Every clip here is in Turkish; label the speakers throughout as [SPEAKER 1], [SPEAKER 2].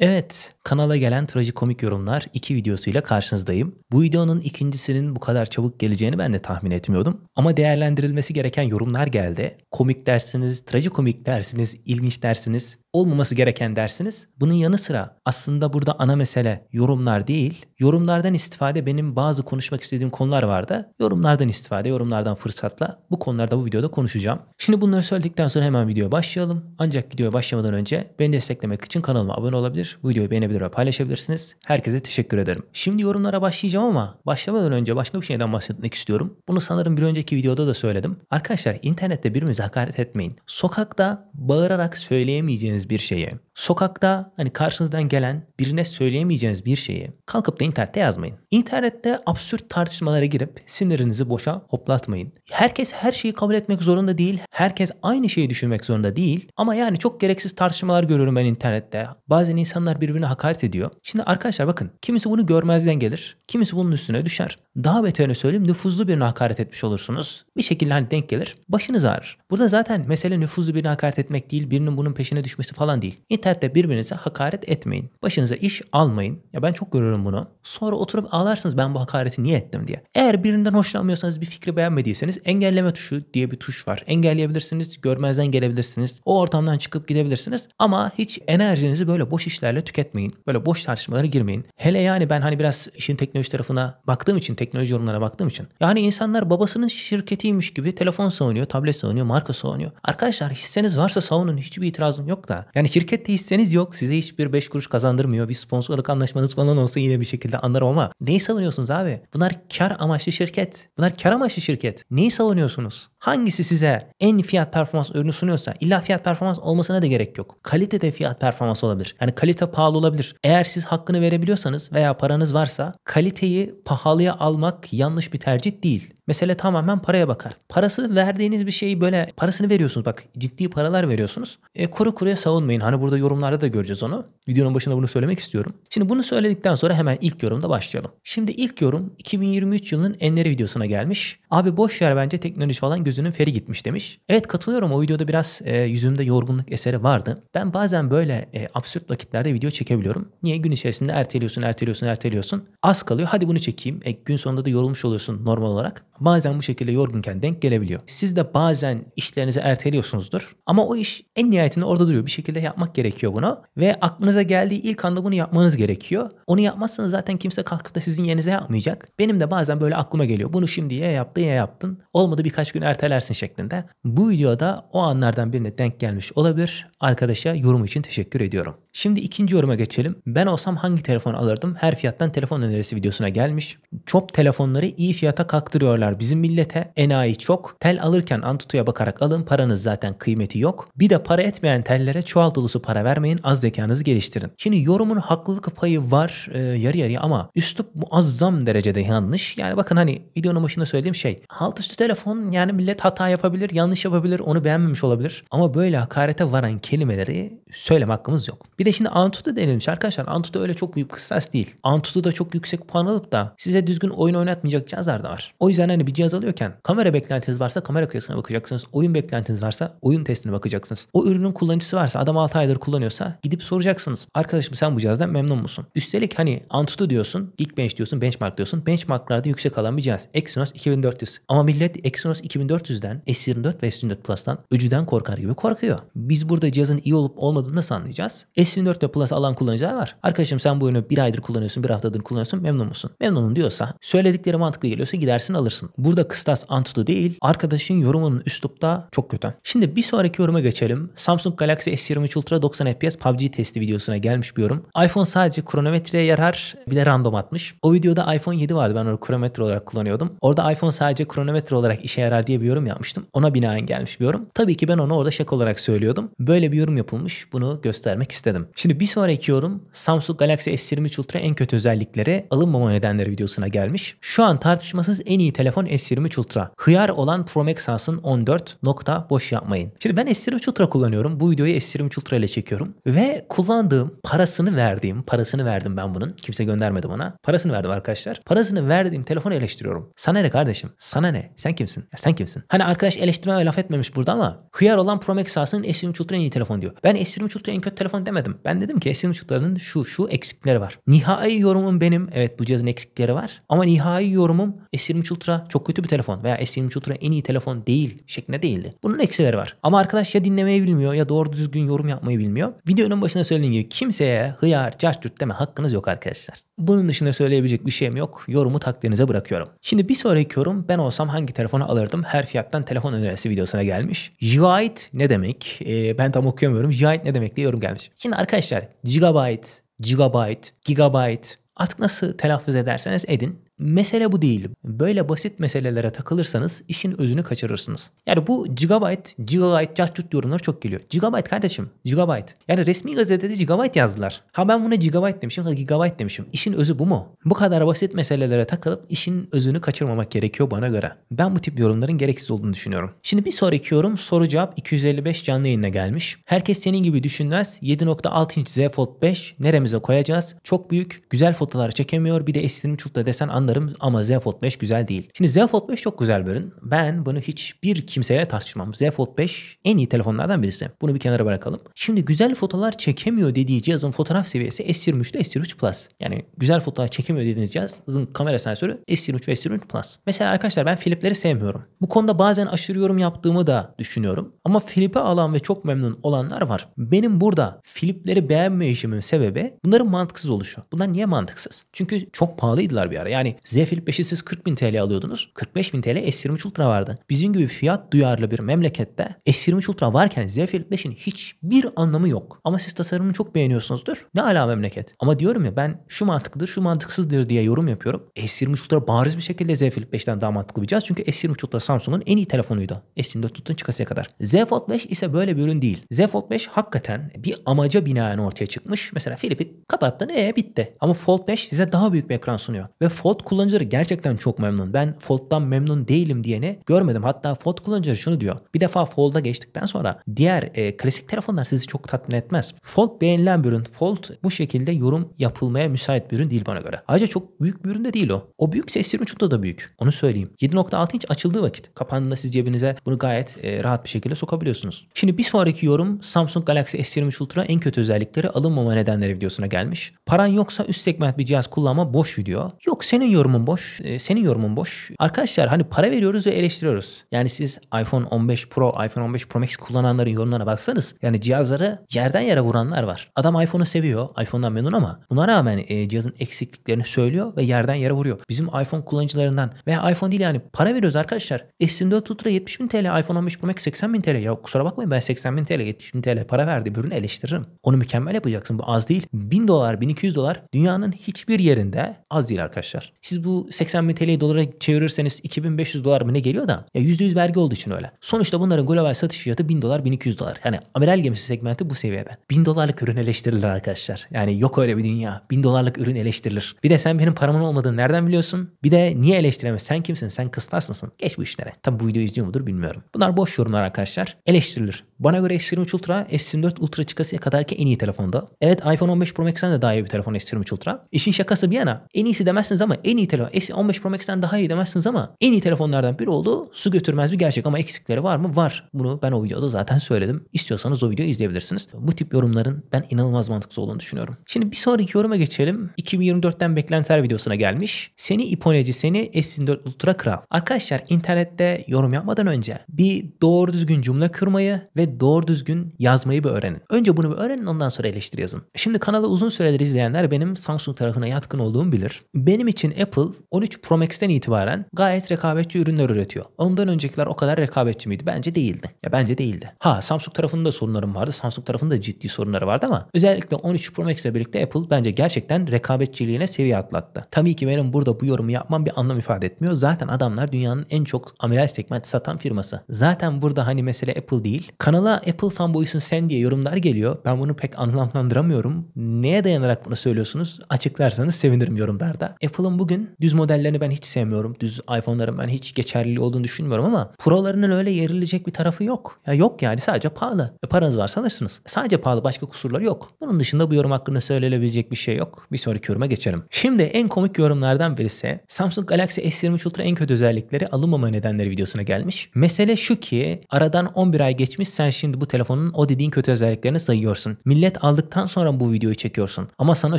[SPEAKER 1] Evet, kanala gelen trajikomik yorumlar 2 videosuyla karşınızdayım. Bu videonun ikincisinin bu kadar çabuk geleceğini ben de tahmin etmiyordum. Ama değerlendirilmesi gereken yorumlar geldi. Komik dersiniz, trajikomik dersiniz, ilginç dersiniz olmaması gereken dersiniz. Bunun yanı sıra aslında burada ana mesele yorumlar değil. Yorumlardan istifade benim bazı konuşmak istediğim konular vardı. Yorumlardan istifade, yorumlardan fırsatla bu konularda bu videoda konuşacağım. Şimdi bunları söyledikten sonra hemen videoya başlayalım. Ancak videoya başlamadan önce beni desteklemek için kanalıma abone olabilir, bu videoyu beğenebilir ve paylaşabilirsiniz. Herkese teşekkür ederim. Şimdi yorumlara başlayacağım ama başlamadan önce başka bir şeyden bahsetmek istiyorum. Bunu sanırım bir önceki videoda da söyledim. Arkadaşlar internette birbirimize hakaret etmeyin. Sokakta bağırarak söyleyemeyeceğiniz bir şeye Sokakta hani karşınızdan gelen birine söyleyemeyeceğiniz bir şeyi kalkıp da internette yazmayın. İnternette absürt tartışmalara girip sinirinizi boşa hoplatmayın. Herkes her şeyi kabul etmek zorunda değil. Herkes aynı şeyi düşünmek zorunda değil. Ama yani çok gereksiz tartışmalar görüyorum ben internette. Bazen insanlar birbirine hakaret ediyor. Şimdi arkadaşlar bakın kimisi bunu görmezden gelir. Kimisi bunun üstüne düşer. Daha beterini söyleyeyim nüfuzlu birine hakaret etmiş olursunuz. Bir şekilde hani denk gelir. Başınız ağrır. Burada zaten mesele nüfuzlu birine hakaret etmek değil. Birinin bunun peşine düşmesi falan değil. İnternet internette birbirinize hakaret etmeyin. Başınıza iş almayın. Ya ben çok görüyorum bunu. Sonra oturup ağlarsınız ben bu hakareti niye ettim diye. Eğer birinden hoşlanmıyorsanız bir fikri beğenmediyseniz engelleme tuşu diye bir tuş var. Engelleyebilirsiniz, görmezden gelebilirsiniz. O ortamdan çıkıp gidebilirsiniz. Ama hiç enerjinizi böyle boş işlerle tüketmeyin. Böyle boş tartışmalara girmeyin. Hele yani ben hani biraz işin teknoloji tarafına baktığım için, teknoloji yorumlarına baktığım için. Yani insanlar babasının şirketiymiş gibi telefon savunuyor, tablet savunuyor, marka savunuyor. Arkadaşlar hisseniz varsa savunun hiçbir itirazım yok da. Yani şirket hisseniz yok. Size hiçbir 5 kuruş kazandırmıyor. Bir sponsorluk anlaşmanız falan olsa yine bir şekilde anlarım ama neyi savunuyorsunuz abi? Bunlar kar amaçlı şirket. Bunlar kar amaçlı şirket. Neyi savunuyorsunuz? Hangisi size en fiyat performans ürünü sunuyorsa illa fiyat performans olmasına da gerek yok. Kalite de fiyat performans olabilir. Yani kalite pahalı olabilir. Eğer siz hakkını verebiliyorsanız veya paranız varsa kaliteyi pahalıya almak yanlış bir tercih değil. Mesele tamamen paraya bakar. Parası verdiğiniz bir şeyi böyle parasını veriyorsunuz bak ciddi paralar veriyorsunuz. E, kuru kuruya savunmayın. Hani burada yorumlarda da göreceğiz onu. Videonun başında bunu söylemek istiyorum. Şimdi bunu söyledikten sonra hemen ilk yorumda başlayalım. Şimdi ilk yorum 2023 yılının enleri videosuna gelmiş. Abi boş yer bence teknoloji falan gözünün feri gitmiş demiş. Evet katılıyorum o videoda biraz e, yüzümde yorgunluk eseri vardı. Ben bazen böyle e, absürt vakitlerde video çekebiliyorum. Niye? Gün içerisinde erteliyorsun, erteliyorsun, erteliyorsun. Az kalıyor. Hadi bunu çekeyim. E, gün sonunda da yorulmuş oluyorsun normal olarak. Bazen bu şekilde yorgunken denk gelebiliyor. Siz de bazen işlerinizi erteliyorsunuzdur. Ama o iş en nihayetinde orada duruyor. Bir şekilde yapmak gerekiyor bunu. Ve aklınıza geldiği ilk anda bunu yapmanız gerekiyor. Onu yapmazsanız zaten kimse kalkıp da sizin yerinize yapmayacak. Benim de bazen böyle aklıma geliyor. Bunu şimdi ya yaptın ya yaptın. Olmadı birkaç gün ertelersin şeklinde. Bu videoda o anlardan birine denk gelmiş olabilir. Arkadaşa yorum için teşekkür ediyorum. Şimdi ikinci yoruma geçelim. Ben olsam hangi telefon alırdım? Her fiyattan telefon önerisi videosuna gelmiş. Çok telefonları iyi fiyata kaktırıyorlar tekrar bizim millete enayi çok. Tel alırken Antutu'ya bakarak alın paranız zaten kıymeti yok. Bir de para etmeyen tellere çuval dolusu para vermeyin az zekanızı geliştirin. Şimdi yorumun haklılık payı var e, yarı yarıya ama üslup muazzam derecede yanlış. Yani bakın hani videonun başında söylediğim şey alt üstü telefon yani millet hata yapabilir yanlış yapabilir onu beğenmemiş olabilir. Ama böyle hakarete varan kelimeleri söyleme hakkımız yok. Bir de şimdi Antutu denilmiş arkadaşlar. Antutu öyle çok büyük kıstas değil. Antutu da çok yüksek puan alıp da size düzgün oyun oynatmayacak cazlar da var. O yüzden hani yani bir cihaz alıyorken kamera beklentiniz varsa kamera kıyasına bakacaksınız. Oyun beklentiniz varsa oyun testine bakacaksınız. O ürünün kullanıcısı varsa adam 6 aydır kullanıyorsa gidip soracaksınız. Arkadaşım sen bu cihazdan memnun musun? Üstelik hani Antutu diyorsun, Geekbench diyorsun, Benchmark diyorsun. Benchmarklarda yüksek alan bir cihaz. Exynos 2400. Ama millet Exynos 2400'den, S24 ve S24 Plus'tan öcüden korkar gibi korkuyor. Biz burada cihazın iyi olup olmadığını nasıl anlayacağız? S24 ve Plus alan kullanıcılar var. Arkadaşım sen bu ürünü bir aydır kullanıyorsun, bir haftadır kullanıyorsun memnun musun? Memnunum diyorsa, söyledikleri mantıklı geliyorsa gidersin alırsın lazım. Burada kıstas Antutu değil, arkadaşın yorumunun üslupta çok kötü. Şimdi bir sonraki yoruma geçelim. Samsung Galaxy S23 Ultra 90 FPS PUBG testi videosuna gelmiş bir yorum. iPhone sadece kronometreye yarar bir de random atmış. O videoda iPhone 7 vardı ben onu kronometre olarak kullanıyordum. Orada iPhone sadece kronometre olarak işe yarar diye bir yorum yapmıştım. Ona binaen gelmiş bir yorum. Tabii ki ben onu orada şaka olarak söylüyordum. Böyle bir yorum yapılmış. Bunu göstermek istedim. Şimdi bir sonraki yorum Samsung Galaxy S23 Ultra en kötü özellikleri alınmama nedenleri videosuna gelmiş. Şu an tartışmasız en iyi telefon iPhone S23 Ultra. Hıyar olan Pro Max As'ın 14 nokta boş yapmayın. Şimdi ben S23 Ultra kullanıyorum. Bu videoyu S23 Ultra ile çekiyorum. Ve kullandığım parasını verdiğim, parasını verdim ben bunun. Kimse göndermedi bana. Parasını verdim arkadaşlar. Parasını verdiğim telefonu eleştiriyorum. Sana ne kardeşim? Sana ne? Sen kimsin? Ya sen kimsin? Hani arkadaş eleştirmeye laf etmemiş burada ama hıyar olan Pro Max As'ın S23 Ultra en iyi telefon diyor. Ben S23 Ultra en kötü telefon demedim. Ben dedim ki S23 Ultra'nın şu şu eksikleri var. Nihai yorumum benim. Evet bu cihazın eksikleri var. Ama nihai yorumum S23 Ultra çok kötü bir telefon veya S23 Ultra en iyi telefon değil şeklinde değildi. Bunun eksileri var. Ama arkadaş ya dinlemeyi bilmiyor ya doğru düzgün yorum yapmayı bilmiyor. Videonun başında söylediğim gibi kimseye hıyar, cartürt deme hakkınız yok arkadaşlar. Bunun dışında söyleyebilecek bir şeyim yok. Yorumu takdirinize bırakıyorum. Şimdi bir sonraki yorum ben olsam hangi telefonu alırdım? Her fiyattan telefon önerisi videosuna gelmiş. Gigabyte ne demek? Ee, ben tam okuyamıyorum. Gigabyte ne demek diye yorum gelmiş. Şimdi arkadaşlar gigabyte, gigabyte, gigabyte artık nasıl telaffuz ederseniz edin Mesele bu değil. Böyle basit meselelere takılırsanız işin özünü kaçırırsınız. Yani bu gigabyte, gigabyte, cahçut yorumlar çok geliyor. Gigabyte kardeşim, gigabyte. Yani resmi gazetede gigabyte yazdılar. Ha ben buna gigabyte demişim, ha gigabyte demişim. İşin özü bu mu? Bu kadar basit meselelere takılıp işin özünü kaçırmamak gerekiyor bana göre. Ben bu tip yorumların gereksiz olduğunu düşünüyorum. Şimdi bir sonraki yorum soru cevap 255 canlı yayına gelmiş. Herkes senin gibi düşünmez. 7.6 inç Z Fold 5 neremize koyacağız? Çok büyük. Güzel fotoğraflar çekemiyor. Bir de s da desen anlamıyor anlarım ama ZenFold 5 güzel değil. Şimdi ZenFold 5 çok güzel bir ürün. Ben bunu hiçbir kimseyle tartışmam. ZenFold 5 en iyi telefonlardan birisi. Bunu bir kenara bırakalım. Şimdi güzel fotoğraflar çekemiyor dediği cihazın fotoğraf seviyesi S23 ile S23 Plus. Yani güzel fotoğraflar çekemiyor dediğiniz cihazın kamera sensörü S23 ve S23 Plus. Mesela arkadaşlar ben Philip'leri sevmiyorum. Bu konuda bazen aşırı yorum yaptığımı da düşünüyorum. Ama Philip'e alan ve çok memnun olanlar var. Benim burada Philip'leri beğenmeyişimin sebebi bunların mantıksız oluşu. Bunlar niye mantıksız? Çünkü çok pahalıydılar bir ara. Yani Z Flip 5'i siz 40 bin TL alıyordunuz. 45 bin TL S23 Ultra vardı. Bizim gibi fiyat duyarlı bir memlekette S23 Ultra varken Z Flip 5'in hiçbir anlamı yok. Ama siz tasarımını çok beğeniyorsunuzdur. Ne ala memleket. Ama diyorum ya ben şu mantıklıdır şu mantıksızdır diye yorum yapıyorum. S23 Ultra bariz bir şekilde Z Flip 5'ten daha mantıklı bir cihaz. Çünkü S23 Ultra Samsung'un en iyi telefonuydu. S24 tutun çıkasıya kadar. Z Fold 5 ise böyle bir ürün değil. Z Fold 5 hakikaten bir amaca binaen ortaya çıkmış. Mesela Flip'i kapattın ee bitti. Ama Fold 5 size daha büyük bir ekran sunuyor. Ve Fold kullanıcıları gerçekten çok memnun. Ben Fold'dan memnun değilim diyeni görmedim. Hatta Fold kullanıcıları şunu diyor. Bir defa Fold'a geçtikten sonra diğer e, klasik telefonlar sizi çok tatmin etmez. Fold beğenilen bir ürün. Fold bu şekilde yorum yapılmaya müsait bir ürün değil bana göre. Ayrıca çok büyük bir ürün de değil o. O büyük ses 23 da büyük. Onu söyleyeyim. 7.6 inç açıldığı vakit kapandığında siz cebinize bunu gayet e, rahat bir şekilde sokabiliyorsunuz. Şimdi bir sonraki yorum Samsung Galaxy S23 Ultra en kötü özellikleri alınmama nedenleri videosuna gelmiş. Paran yoksa üst segment bir cihaz kullanma boş video. Yok senin yorumun boş, e, senin yorumun boş. Arkadaşlar hani para veriyoruz ve eleştiriyoruz. Yani siz iPhone 15 Pro, iPhone 15 Pro Max kullananların yorumlarına baksanız yani cihazları yerden yere vuranlar var. Adam iPhone'u seviyor, iPhone'dan memnun ama buna rağmen e, cihazın eksikliklerini söylüyor ve yerden yere vuruyor. Bizim iPhone kullanıcılarından veya iPhone değil yani para veriyoruz arkadaşlar. S24 Ultra 70 bin TL, iPhone 15 Pro Max 80 bin TL. Ya kusura bakmayın ben 80 bin TL, 70 bin TL para verdiğim ürünü eleştiririm. Onu mükemmel yapacaksın. Bu az değil. 1000 dolar, 1200 dolar dünyanın hiçbir yerinde az değil arkadaşlar. Siz bu 80 bin TL'yi dolara çevirirseniz 2500 dolar mı ne geliyor da ya %100 vergi olduğu için öyle. Sonuçta bunların global satış fiyatı 1000 dolar 1200 dolar. Yani amiral gemisi segmenti bu seviyede. 1000 dolarlık ürün eleştirilir arkadaşlar. Yani yok öyle bir dünya. 1000 dolarlık ürün eleştirilir. Bir de sen benim paramın olmadığını nereden biliyorsun? Bir de niye eleştiremez? Sen kimsin? Sen kıstas mısın? Geç bu işlere. Tabi bu videoyu izliyor mudur bilmiyorum. Bunlar boş yorumlar arkadaşlar. Eleştirilir. Bana göre S23 Ultra S24 Ultra çıkasıya ki en iyi telefonda. Evet iPhone 15 Pro Max'ten de daha iyi bir telefon S23 Ultra. İşin şakası bir yana en iyisi demezsiniz ama en iyi telefon S15 Pro Max'ten daha iyi demezsiniz ama en iyi telefonlardan biri oldu. Su götürmez bir gerçek ama eksikleri var mı? Var. Bunu ben o videoda zaten söyledim. İstiyorsanız o videoyu izleyebilirsiniz. Bu tip yorumların ben inanılmaz mantıksız olduğunu düşünüyorum. Şimdi bir sonraki yoruma geçelim. 2024'ten beklentiler videosuna gelmiş. Seni iponeci seni S24 Ultra Kral. Arkadaşlar internette yorum yapmadan önce bir doğru düzgün cümle kurmayı ve ve doğru düzgün yazmayı bir öğrenin. Önce bunu bir öğrenin ondan sonra eleştiri yazın. Şimdi kanalı uzun süredir izleyenler benim Samsung tarafına yatkın olduğumu bilir. Benim için Apple 13 Pro Max'ten itibaren gayet rekabetçi ürünler üretiyor. Ondan öncekiler o kadar rekabetçi miydi? Bence değildi. Ya bence değildi. Ha Samsung tarafında sorunlarım vardı. Samsung tarafında ciddi sorunları vardı ama özellikle 13 Pro Max ile birlikte Apple bence gerçekten rekabetçiliğine seviye atlattı. Tabii ki benim burada bu yorumu yapmam bir anlam ifade etmiyor. Zaten adamlar dünyanın en çok amiral segment satan firması. Zaten burada hani mesele Apple değil. Kanal Kanala Apple fanboysun sen diye yorumlar geliyor. Ben bunu pek anlamlandıramıyorum. Neye dayanarak bunu söylüyorsunuz? Açıklarsanız sevinirim yorumlarda. Apple'ın bugün düz modellerini ben hiç sevmiyorum. Düz iPhone'ların ben hiç geçerli olduğunu düşünmüyorum ama Pro'larının öyle yerilecek bir tarafı yok. Ya yok yani sadece pahalı. E paranız varsa alırsınız. Sadece pahalı başka kusurlar yok. Bunun dışında bu yorum hakkında söylenebilecek bir şey yok. Bir sonraki yoruma geçelim. Şimdi en komik yorumlardan birisi Samsung Galaxy S23 Ultra en kötü özellikleri alınmama nedenleri videosuna gelmiş. Mesele şu ki aradan 11 ay geçmiş sen sen şimdi bu telefonun o dediğin kötü özelliklerini sayıyorsun. Millet aldıktan sonra bu videoyu çekiyorsun. Ama sana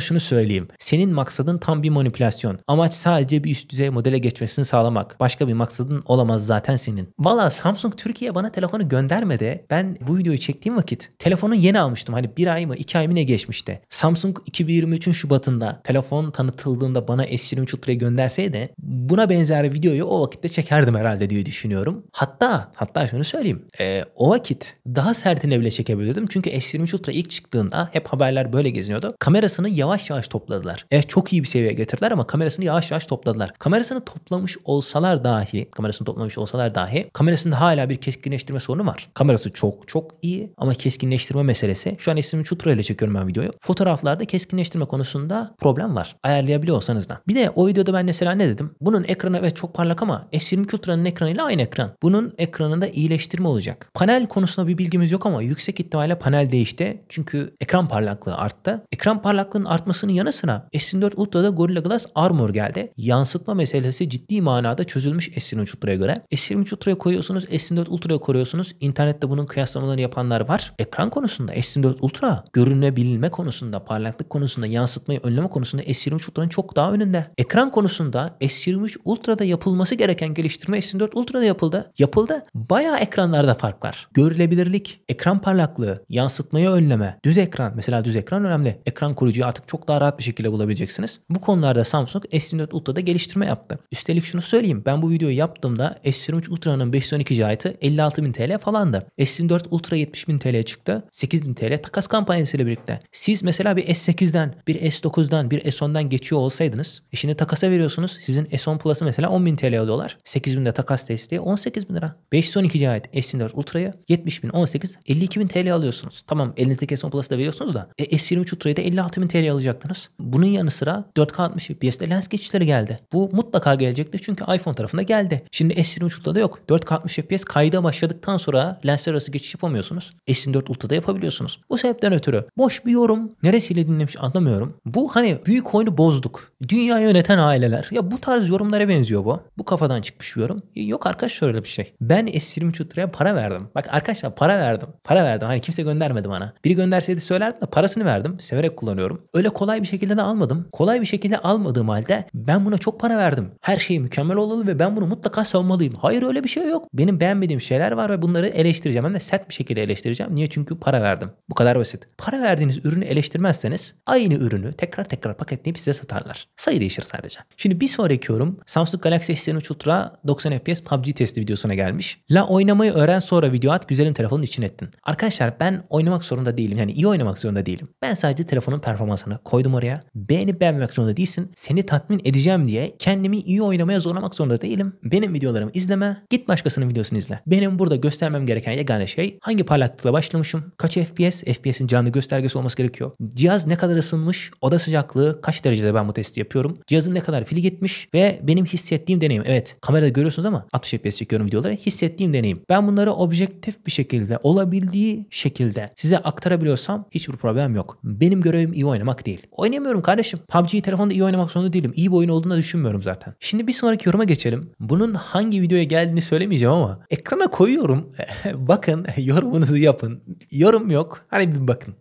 [SPEAKER 1] şunu söyleyeyim. Senin maksadın tam bir manipülasyon. Amaç sadece bir üst düzey modele geçmesini sağlamak. Başka bir maksadın olamaz zaten senin. Valla Samsung Türkiye bana telefonu göndermedi. Ben bu videoyu çektiğim vakit telefonu yeni almıştım. Hani bir ay mı iki ay mı ne geçmişti. Samsung 2023'ün Şubat'ında telefon tanıtıldığında bana S23 Ultra'yı gönderseydi buna benzer videoyu o vakitte çekerdim herhalde diye düşünüyorum. Hatta hatta şunu söyleyeyim. E, o vakit daha sertine bile çekebilirdim. Çünkü S23 Ultra ilk çıktığında hep haberler böyle geziniyordu. Kamerasını yavaş yavaş topladılar. Evet çok iyi bir seviyeye getirdiler ama kamerasını yavaş yavaş topladılar. Kamerasını toplamış olsalar dahi, kamerasını toplamış olsalar dahi kamerasında hala bir keskinleştirme sorunu var. Kamerası çok çok iyi ama keskinleştirme meselesi. Şu an S23 Ultra ile çekiyorum ben videoyu. Fotoğraflarda keskinleştirme konusunda problem var. Ayarlayabiliyor olsanız da. Bir de o videoda ben mesela ne dedim? Bunun ekranı evet çok parlak ama S22 Ultra'nın ekranıyla aynı ekran. Bunun ekranında iyileştirme olacak. Panel konusuna bir bilgimiz yok ama yüksek ihtimalle panel değişti. Çünkü ekran parlaklığı arttı. Ekran parlaklığının artmasının yanı sıra S24 Ultra'da Gorilla Glass Armor geldi. Yansıtma meselesi ciddi manada çözülmüş S23 Ultra'ya göre. S23 Ultra'ya koyuyorsunuz, S24 Ultra'ya koruyorsunuz. İnternette bunun kıyaslamalarını yapanlar var. Ekran konusunda S24 Ultra görünebilme konusunda, parlaklık konusunda, yansıtmayı önleme konusunda S23 Ultra'nın çok daha önünde. Ekran konusunda S23 Ultra'da yapılması gereken geliştirme S24 Ultra'da yapıldı. Yapıldı. Bayağı ekranlarda fark var. Görülebilir Çevrililik, ekran parlaklığı, yansıtmayı önleme, düz ekran mesela düz ekran önemli. Ekran koruyucuyu artık çok daha rahat bir şekilde bulabileceksiniz. Bu konularda Samsung S24 Ultra'da geliştirme yaptı. Üstelik şunu söyleyeyim ben bu videoyu yaptığımda S23 Ultra'nın 512 GB'ı 56.000 TL falandı. S24 Ultra 70.000 TL çıktı. 8.000 TL takas kampanyasıyla birlikte. Siz mesela bir S8'den, bir S9'dan, bir S10'dan geçiyor olsaydınız e şimdi takasa veriyorsunuz. Sizin S10 Plus'ı mesela 10.000 TL 8.000 de takas desteği 18.000 lira. 512 GB S24 Ultra'yı 70.000 18 52 bin TL alıyorsunuz. Tamam elinizdeki S10 Plus'ı da veriyorsunuz da e, S23 Ultra'yı da 56 bin TL alacaktınız. Bunun yanı sıra 4K 60 FPS lens geçişleri geldi. Bu mutlaka gelecekti çünkü iPhone tarafında geldi. Şimdi S23 Ultra'da yok. 4K 60 FPS kayda başladıktan sonra lensler arası geçiş yapamıyorsunuz. S24 Ultra'da yapabiliyorsunuz. Bu sebepten ötürü boş bir yorum neresiyle dinlemiş anlamıyorum. Bu hani büyük oyunu bozduk. Dünyayı yöneten aileler. Ya bu tarz yorumlara benziyor bu. Bu kafadan çıkmış bir yorum. Yok arkadaş şöyle bir şey. Ben S23 Ultra'ya para verdim. Bak arkadaşlar para verdim. Para verdim. Hani kimse göndermedi bana. Biri gönderseydi söylerdim de parasını verdim. Severek kullanıyorum. Öyle kolay bir şekilde de almadım. Kolay bir şekilde almadığım halde ben buna çok para verdim. Her şey mükemmel olmalı ve ben bunu mutlaka savunmalıyım. Hayır öyle bir şey yok. Benim beğenmediğim şeyler var ve bunları eleştireceğim. Ben de sert bir şekilde eleştireceğim. Niye? Çünkü para verdim. Bu kadar basit. Para verdiğiniz ürünü eleştirmezseniz aynı ürünü tekrar tekrar paketleyip size satarlar. Sayı değişir sadece. Şimdi bir sonraki yorum Samsung Galaxy S23 Ultra 90 FPS PUBG testi videosuna gelmiş. La oynamayı öğren sonra video at güzelim telefon telefonun için ettin. Arkadaşlar ben oynamak zorunda değilim. Yani iyi oynamak zorunda değilim. Ben sadece telefonun performansını koydum oraya. Beğenip beğenmek zorunda değilsin. Seni tatmin edeceğim diye kendimi iyi oynamaya zorlamak zorunda değilim. Benim videolarımı izleme. Git başkasının videosunu izle. Benim burada göstermem gereken yegane şey hangi parlaklıkla başlamışım, kaç FPS, FPS'in canlı göstergesi olması gerekiyor. Cihaz ne kadar ısınmış, oda sıcaklığı kaç derecede ben bu testi yapıyorum. Cihazın ne kadar pili gitmiş ve benim hissettiğim deneyim. Evet kamerada görüyorsunuz ama 60 FPS çekiyorum videoları. Hissettiğim deneyim. Ben bunları objektif bir şekilde şekilde, olabildiği şekilde size aktarabiliyorsam hiçbir problem yok. Benim görevim iyi oynamak değil. Oynamıyorum kardeşim. PUBG'yi telefonda iyi oynamak zorunda değilim. İyi bir oyun olduğunu düşünmüyorum zaten. Şimdi bir sonraki yoruma geçelim. Bunun hangi videoya geldiğini söylemeyeceğim ama ekrana koyuyorum. bakın yorumunuzu yapın. Yorum yok. Hani bir bakın.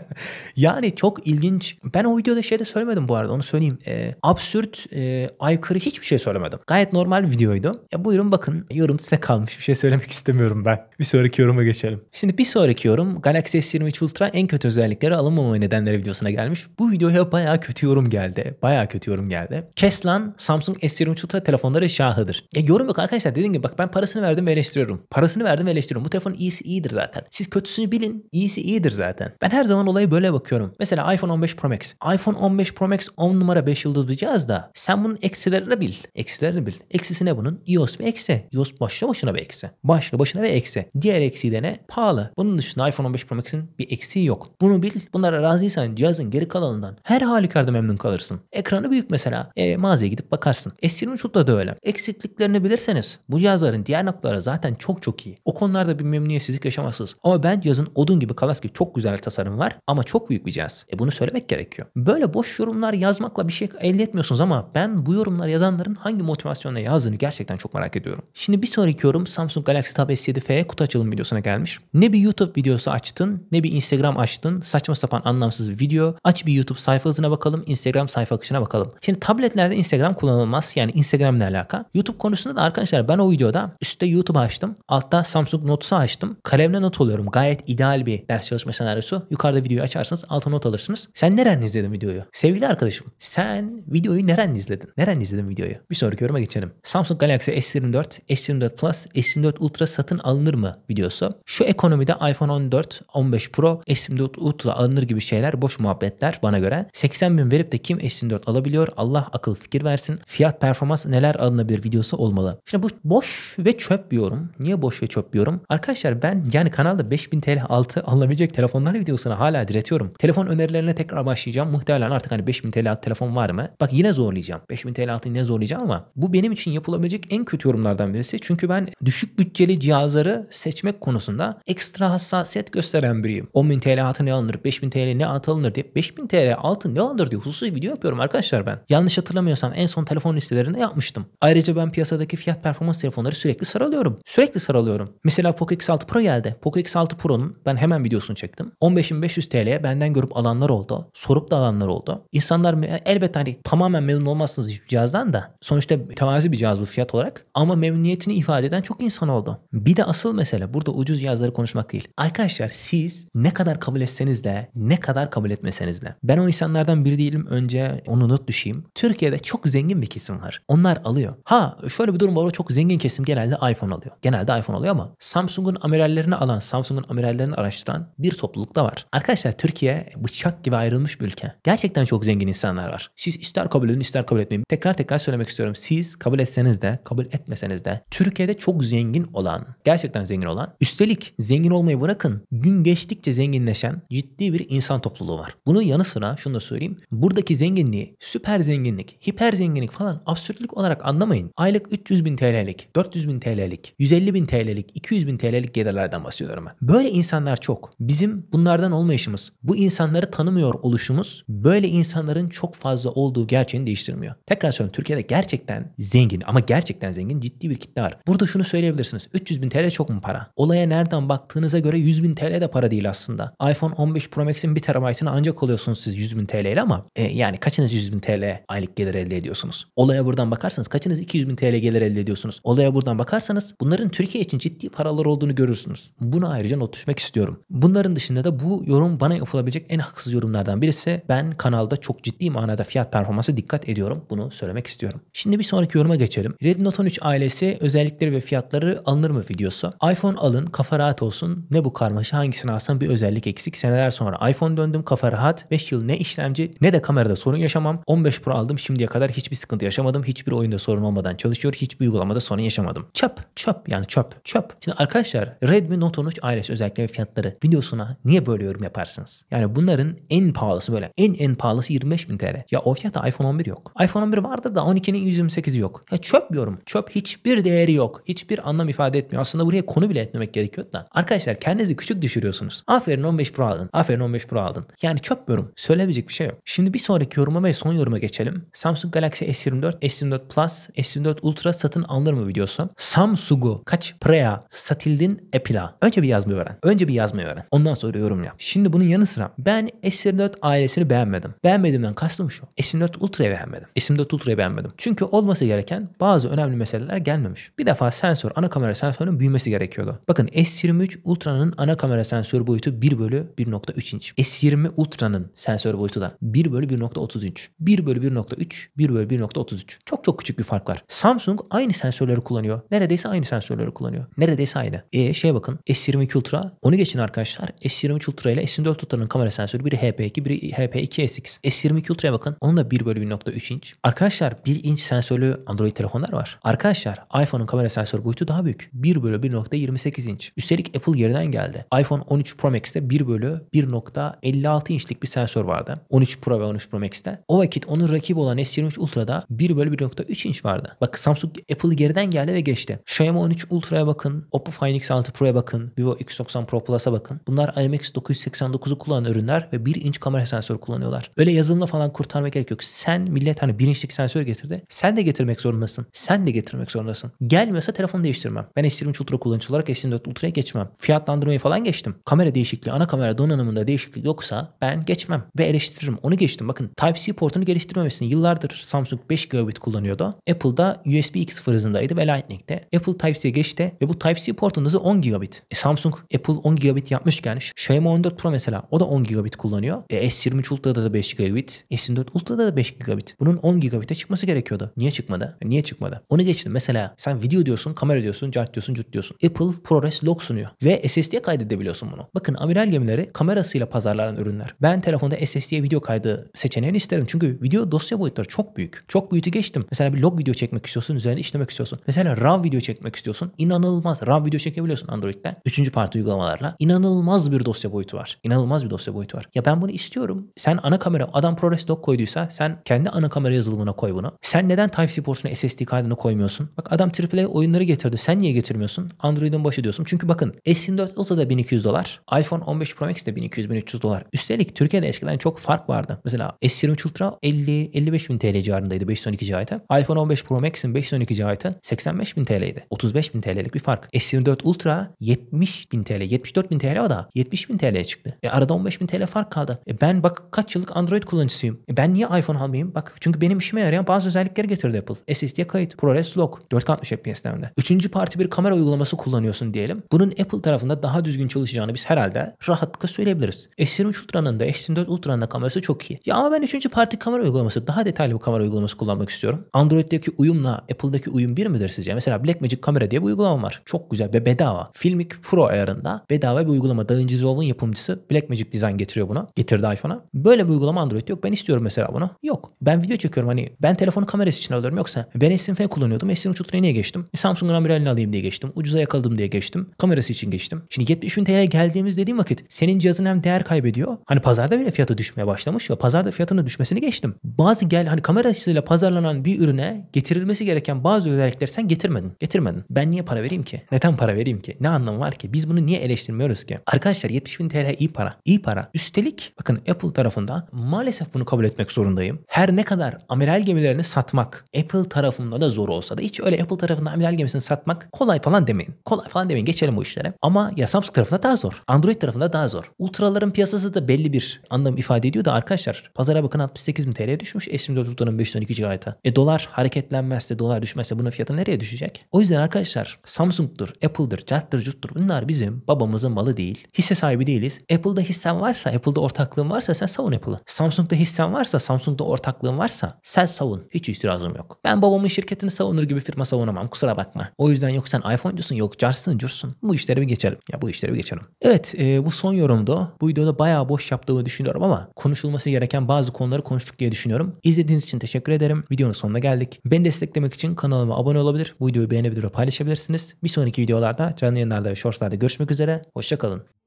[SPEAKER 1] yani çok ilginç. Ben o videoda şey de söylemedim bu arada onu söyleyeyim. E, absürt, e, aykırı hiçbir şey söylemedim. Gayet normal videoydu. Ya buyurun bakın yorum size kalmış. Bir şey söylemek istemiyorum ben. Bir sonraki yoruma geçelim. Şimdi bir sonraki yorum Galaxy S23 Ultra en kötü özellikleri alınmama nedenleri videosuna gelmiş. Bu videoya bayağı kötü yorum geldi. Bayağı kötü yorum geldi. Keslan Samsung S23 Ultra telefonları şahıdır. Ya e, yorum yok arkadaşlar dediğim gibi bak ben parasını verdim ve eleştiriyorum. Parasını verdim ve eleştiriyorum. Bu telefonun iyisi iyidir zaten. Siz kötüsünü bilin iyisi iyidir zaten. Ben her zaman olayı böyle bakıyorum. Mesela iPhone 15 Pro Max. iPhone 15 Pro Max 10 numara 5 yıldızlı bir cihaz da sen bunun eksilerini bil. Eksilerini bil. Eksisi ne bunun? iOS ve eksi. iOS başlı başına bir eksi. Başlı başına bir eksi. Diğer eksi CDN'e pahalı. Bunun dışında iPhone 15 Pro Max'in bir eksiği yok. Bunu bil. Bunlara razıysan cihazın geri kalanından her halükarda memnun kalırsın. Ekranı büyük mesela. E, mağazaya gidip bakarsın. S23 Ultra da öyle. Eksikliklerini bilirseniz bu cihazların diğer noktaları zaten çok çok iyi. O konularda bir memnuniyetsizlik yaşamazsınız. Ama ben cihazın odun gibi kalas gibi çok güzel tasarım var ama çok büyük bir cihaz. E bunu söylemek gerekiyor. Böyle boş yorumlar yazmakla bir şey elde etmiyorsunuz ama ben bu yorumlar yazanların hangi motivasyonla yazdığını gerçekten çok merak ediyorum. Şimdi bir sonraki yorum Samsung Galaxy Tab S7 FE kutu açılım videosu noktasına gelmiş. Ne bir YouTube videosu açtın ne bir Instagram açtın. Saçma sapan anlamsız video. Aç bir YouTube sayfa hızına bakalım. Instagram sayfa akışına bakalım. Şimdi tabletlerde Instagram kullanılmaz. Yani Instagram ne alaka? YouTube konusunda da arkadaşlar ben o videoda üstte YouTube açtım. Altta Samsung Notes'u açtım. Kalemle not alıyorum. Gayet ideal bir ders çalışma senaryosu. Yukarıda videoyu açarsınız. Alta not alırsınız. Sen nereden izledin videoyu? Sevgili arkadaşım sen videoyu nereden izledin? Nereden izledin videoyu? Bir sonraki yoruma geçelim. Samsung Galaxy S24, S24 Plus, S24 Ultra satın alınır mı videosu sorusu. Şu ekonomide iPhone 14, 15 Pro, S24 Ultra alınır gibi şeyler boş muhabbetler bana göre. 80 bin verip de kim S24 alabiliyor? Allah akıl fikir versin. Fiyat performans neler alınabilir videosu olmalı. Şimdi bu boş ve çöp bir yorum. Niye boş ve çöp bir yorum? Arkadaşlar ben yani kanalda 5000 TL altı alınabilecek telefonlar videosuna hala diretiyorum. Telefon önerilerine tekrar başlayacağım. Muhtemelen artık hani 5000 TL altı telefon var mı? Bak yine zorlayacağım. 5000 TL altı yine zorlayacağım ama bu benim için yapılabilecek en kötü yorumlardan birisi. Çünkü ben düşük bütçeli cihazları seçmek konusunda konusunda ekstra hassasiyet gösteren biriyim. 10.000 TL altı ne alınır, 5.000 TL ne altı diye 5.000 TL altı ne alınır diye hususi video yapıyorum arkadaşlar ben. Yanlış hatırlamıyorsam en son telefon listelerinde yapmıştım. Ayrıca ben piyasadaki fiyat performans telefonları sürekli saralıyorum. Sürekli saralıyorum. Mesela Poco X6 Pro geldi. Poco X6 Pro'nun ben hemen videosunu çektim. 15.500 TL'ye benden görüp alanlar oldu. Sorup da alanlar oldu. İnsanlar elbette hani tamamen memnun olmazsınız hiçbir cihazdan da. Sonuçta mütevazi bir cihaz bu fiyat olarak. Ama memnuniyetini ifade eden çok insan oldu. Bir de asıl mesele burada ucuz cihazları konuşmak değil. Arkadaşlar siz ne kadar kabul etseniz de ne kadar kabul etmeseniz de. Ben o insanlardan biri değilim önce onu not düşeyim. Türkiye'de çok zengin bir kesim var. Onlar alıyor. Ha şöyle bir durum var o çok zengin kesim genelde iPhone alıyor. Genelde iPhone alıyor ama Samsung'un amirallerini alan, Samsung'un amirallerini araştıran bir topluluk da var. Arkadaşlar Türkiye bıçak gibi ayrılmış bir ülke. Gerçekten çok zengin insanlar var. Siz ister kabul edin ister kabul etmeyin. Tekrar tekrar söylemek istiyorum. Siz kabul etseniz de kabul etmeseniz de Türkiye'de çok zengin olan, gerçekten zengin olan üst Üstelik zengin olmayı bırakın gün geçtikçe zenginleşen ciddi bir insan topluluğu var. Bunun yanı sıra şunu da söyleyeyim. Buradaki zenginliği süper zenginlik, hiper zenginlik falan absürtlük olarak anlamayın. Aylık 300 bin TL'lik, 400 bin TL'lik, 150 bin TL'lik, 200 bin TL'lik gelirlerden bahsediyorum ben. Böyle insanlar çok. Bizim bunlardan olmayışımız, bu insanları tanımıyor oluşumuz böyle insanların çok fazla olduğu gerçeğini değiştirmiyor. Tekrar söylüyorum Türkiye'de gerçekten zengin ama gerçekten zengin ciddi bir kitle var. Burada şunu söyleyebilirsiniz. 300 bin TL çok mu para? Olaya nereden baktığınıza göre 100 bin TL de para değil aslında. iPhone 15 Pro Max'in 1 terabaytını ancak alıyorsunuz siz 100 bin TL ile ama e, yani kaçınız 100 bin TL aylık gelir elde ediyorsunuz? Olaya buradan bakarsanız kaçınız 200 bin TL gelir elde ediyorsunuz? Olaya buradan bakarsanız bunların Türkiye için ciddi paralar olduğunu görürsünüz. Bunu ayrıca not düşmek istiyorum. Bunların dışında da bu yorum bana yapılabilecek en haksız yorumlardan birisi. Ben kanalda çok ciddi manada fiyat performansı dikkat ediyorum. Bunu söylemek istiyorum. Şimdi bir sonraki yoruma geçelim. Redmi Note 13 ailesi özellikleri ve fiyatları alınır mı videosu. iPhone alın kafa rahat olsun. Ne bu karmaşa hangisini alsam bir özellik eksik. Seneler sonra iPhone döndüm kafa rahat. 5 yıl ne işlemci ne de kamerada sorun yaşamam. 15 Pro aldım şimdiye kadar hiçbir sıkıntı yaşamadım. Hiçbir oyunda sorun olmadan çalışıyor. Hiçbir uygulamada sorun yaşamadım. Çöp. Çöp yani çöp. Çöp. Şimdi arkadaşlar Redmi Note 13 ailesi özellikle ve fiyatları videosuna niye böyle yorum yaparsınız? Yani bunların en pahalısı böyle. En en pahalısı 25 bin TL. Ya o fiyata iPhone 11 yok. iPhone 11 vardı da 12'nin 128'i yok. Ya çöp yorum. Çöp hiçbir değeri yok. Hiçbir anlam ifade etmiyor. Aslında buraya konu bile etmemek gerekiyor gerekiyordu da. Arkadaşlar kendinizi küçük düşürüyorsunuz. Aferin 15 Pro aldın. Aferin 15 Pro aldın. Yani çöpmüyorum. Söylemeyecek bir şey yok. Şimdi bir sonraki yoruma ve son yoruma geçelim. Samsung Galaxy S24, S24 Plus, S24 Ultra satın alınır mı videosu. Samsung'u kaç Preya satildin Apple'a. Önce bir yazmayı öğren. Önce bir yazmayı öğren. Ondan sonra yorum yap. Şimdi bunun yanı sıra ben S24 ailesini beğenmedim. Beğenmediğimden kastım şu. S24 Ultra'yı beğenmedim. S24 Ultra'yı beğenmedim. Çünkü olması gereken bazı önemli meseleler gelmemiş. Bir defa sensör, ana kamera sensörünün büyümesi gerekiyordu. Bakın Bakın S23 Ultra'nın ana kamera sensör boyutu 1 bölü 1.3 inç. S20 Ultra'nın sensör boyutu da 1 bölü 1.33. 1 bölü 1.3, 1 bölü 1.33. Çok çok küçük bir fark var. Samsung aynı sensörleri kullanıyor. Neredeyse aynı sensörleri kullanıyor. Neredeyse aynı. E şeye bakın. S22 Ultra. Onu geçin arkadaşlar. S23 Ultra ile S24 Ultra'nın kamera sensörü biri HP2, biri HP2S6. S22 Ultra'ya bakın. Onun da 1 bölü 1.3 inç. Arkadaşlar 1 inç sensörlü Android telefonlar var. Arkadaşlar iPhone'un kamera sensör boyutu daha büyük. 1 bölü 1.28 inç inç. Üstelik Apple geriden geldi. iPhone 13 Pro Max'te 1 bölü 1.56 inçlik bir sensör vardı. 13 Pro ve 13 Pro Max'te. O vakit onun rakibi olan S23 Ultra'da 1 bölü 1.3 inç vardı. Bak Samsung Apple'ı geriden geldi ve geçti. Xiaomi 13 Ultra'ya bakın. Oppo Find X6 Pro'ya bakın. Vivo X90 Pro Plus'a bakın. Bunlar IMX 989'u kullanan ürünler ve 1 inç kamera sensörü kullanıyorlar. Öyle yazılımla falan kurtarmak gerek yok. Sen millet hani 1 inçlik sensör getirdi. Sen de getirmek zorundasın. Sen de getirmek zorundasın. Gelmiyorsa telefon değiştirmem. Ben S23 Ultra kullanıcısı olarak S24 4 Ultra'ya geçmem. Fiyatlandırmayı falan geçtim. Kamera değişikliği, ana kamera donanımında değişiklik yoksa ben geçmem ve eleştiririm. Onu geçtim. Bakın Type-C portunu geliştirmemesini yıllardır Samsung 5 gigabit kullanıyordu. Apple'da USB 2.0 hızındaydı ve Lightning'de. Apple Type-C'ye geçti ve bu Type-C portunun hızı 10 gigabit. E, Samsung Apple 10 gigabit yapmışken Xiaomi 14 Pro mesela o da 10 gigabit kullanıyor. E, S23 Ultra'da da 5 gigabit. S24 Ultra'da da 5 gigabit. Bunun 10 gigabit'e çıkması gerekiyordu. Niye çıkmadı? E, niye çıkmadı? Onu geçtim. Mesela sen video diyorsun, kamera diyorsun, cart diyorsun, cut diyorsun. Apple ProRes OS log sunuyor ve SSD'ye kaydedebiliyorsun bunu. Bakın amiral gemileri kamerasıyla pazarlanan ürünler. Ben telefonda SSD'ye video kaydı seçeneğini isterim. Çünkü video dosya boyutları çok büyük. Çok büyütü geçtim. Mesela bir log video çekmek istiyorsun, üzerine işlemek istiyorsun. Mesela RAW video çekmek istiyorsun. İnanılmaz. RAW video çekebiliyorsun Android'den. Üçüncü parti uygulamalarla. İnanılmaz bir dosya boyutu var. İnanılmaz bir dosya boyutu var. Ya ben bunu istiyorum. Sen ana kamera, adam ProRes log koyduysa sen kendi ana kamera yazılımına koy bunu. Sen neden Type-C portuna SSD kaydını koymuyorsun? Bak adam AAA oyunları getirdi. Sen niye getirmiyorsun? Android'in başı diyorsun. Çünkü bakın S24 da 1200 dolar, iPhone 15 Pro Max'de 1200-1300 dolar. Üstelik Türkiye'de eskiden çok fark vardı. Mesela S23 Ultra 50-55 bin TL civarındaydı 512 GB'ı. iPhone 15 Pro Max'in 512 GB'ı 85 bin TL'ydi. 35 bin TL'lik bir fark. S24 Ultra 70 bin TL, 74 bin TL o da 70 bin TL'ye çıktı. E arada 15 bin TL fark kaldı. E ben bak kaç yıllık Android kullanıcısıyım. E ben niye iPhone almayayım? Bak çünkü benim işime yarayan bazı özellikleri getirdi Apple. SSD kayıt, ProRes Log, 4K 60 FPS'lerde. Üçüncü parti bir kamera uygulaması kullanıyorsun diyelim diyelim. Bunun Apple tarafında daha düzgün çalışacağını biz herhalde rahatlıkla söyleyebiliriz. S23 Ultra'nın da S24 Ultra'nın da kamerası çok iyi. Ya ama ben 3. parti kamera uygulaması daha detaylı bir kamera uygulaması kullanmak istiyorum. Android'deki uyumla Apple'daki uyum bir midir sizce? Mesela Blackmagic kamera diye bir uygulama var. Çok güzel ve bedava. Filmic Pro ayarında bedava bir uygulama. Da Vinci Resolve'un yapımcısı Blackmagic Design getiriyor buna. Getirdi iPhone'a. Böyle bir uygulama Android'de yok. Ben istiyorum mesela bunu. Yok. Ben video çekiyorum hani ben telefonu kamerası için alıyorum. Yoksa ben S10 kullanıyordum. S23 Ultra'ya niye geçtim? E, Samsung'un amiral alayım diye geçtim. Ucuza yakaladım diye geçtim. Kamerası için geçtim. Şimdi 70 bin TL'ye geldiğimiz dediğim vakit senin cihazın hem değer kaybediyor. Hani pazarda bile fiyatı düşmeye başlamış ve pazarda fiyatının düşmesini geçtim. Bazı gel hani kamera açısıyla pazarlanan bir ürüne getirilmesi gereken bazı özellikler sen getirmedin. Getirmedin. Ben niye para vereyim ki? Neden para vereyim ki? Ne anlamı var ki? Biz bunu niye eleştirmiyoruz ki? Arkadaşlar 70 bin TL iyi para. İyi para. Üstelik bakın Apple tarafında maalesef bunu kabul etmek zorundayım. Her ne kadar amiral gemilerini satmak Apple tarafında da zor olsa da hiç öyle Apple tarafında amiral gemisini satmak kolay falan demeyin. Kolay falan demeyin. Geç geçelim bu işlere. Ama ya Samsung tarafında daha zor. Android tarafında daha zor. Ultraların piyasası da belli bir anlam ifade ediyor da arkadaşlar pazara bakın 68 bin TL'ye düşmüş. S24 Ultra'nın 512 GB'a. E dolar hareketlenmezse, dolar düşmezse bunun fiyatı nereye düşecek? O yüzden arkadaşlar Samsung'dur, Apple'dır, Cad'dır, Cut'tur bunlar bizim babamızın malı değil. Hisse sahibi değiliz. Apple'da hissen varsa, Apple'da ortaklığın varsa sen savun Apple'ı. Samsung'da hissen varsa, Samsung'da ortaklığın varsa sen savun. Hiç itirazım yok. Ben babamın şirketini savunur gibi firma savunamam. Kusura bakma. O yüzden yok sen iPhone'cusun, yok Cars'ın, Curs'un olsun. Bu işleri bir geçelim. Ya bu işleri bir geçelim. Evet e, bu son yorumdu. Bu videoda bayağı boş yaptığımı düşünüyorum ama konuşulması gereken bazı konuları konuştuk diye düşünüyorum. İzlediğiniz için teşekkür ederim. Videonun sonuna geldik. Beni desteklemek için kanalıma abone olabilir. Bu videoyu beğenebilir ve paylaşabilirsiniz. Bir sonraki videolarda canlı yayınlarda ve shortslarda görüşmek üzere. Hoşçakalın.